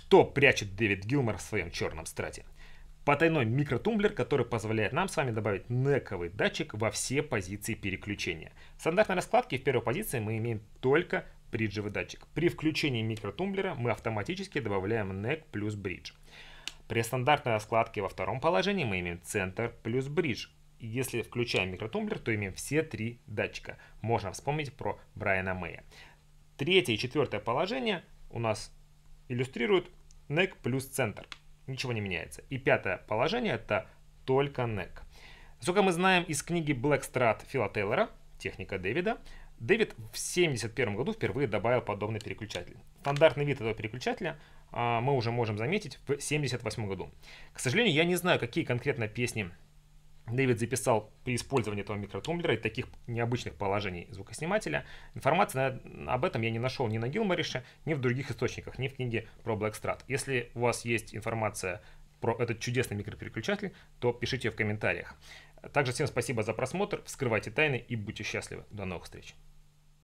Что прячет Дэвид Гилмор в своем черном страте? Потайной микротумблер, который позволяет нам с вами добавить нековый датчик во все позиции переключения. В стандартной раскладке в первой позиции мы имеем только бриджевый датчик. При включении микротумблера мы автоматически добавляем нек плюс бридж. При стандартной раскладке во втором положении мы имеем центр плюс бридж. Если включаем микротумблер, то имеем все три датчика. Можно вспомнить про Брайана Мэя. Третье и четвертое положение у нас иллюстрируют neck плюс центр. Ничего не меняется. И пятое положение это только neck. Сколько мы знаем из книги Blackstrat Фила Тейлора, техника Дэвида, Дэвид в 1971 году впервые добавил подобный переключатель. Стандартный вид этого переключателя а, мы уже можем заметить в 1978 году. К сожалению, я не знаю, какие конкретно песни Дэвид записал при использовании этого микротумблера и таких необычных положений звукоснимателя. Информации об этом я не нашел ни на Гилморише, ни в других источниках, ни в книге про Blackstrat. Если у вас есть информация про этот чудесный микропереключатель, то пишите в комментариях. Также всем спасибо за просмотр, вскрывайте тайны и будьте счастливы. До новых встреч!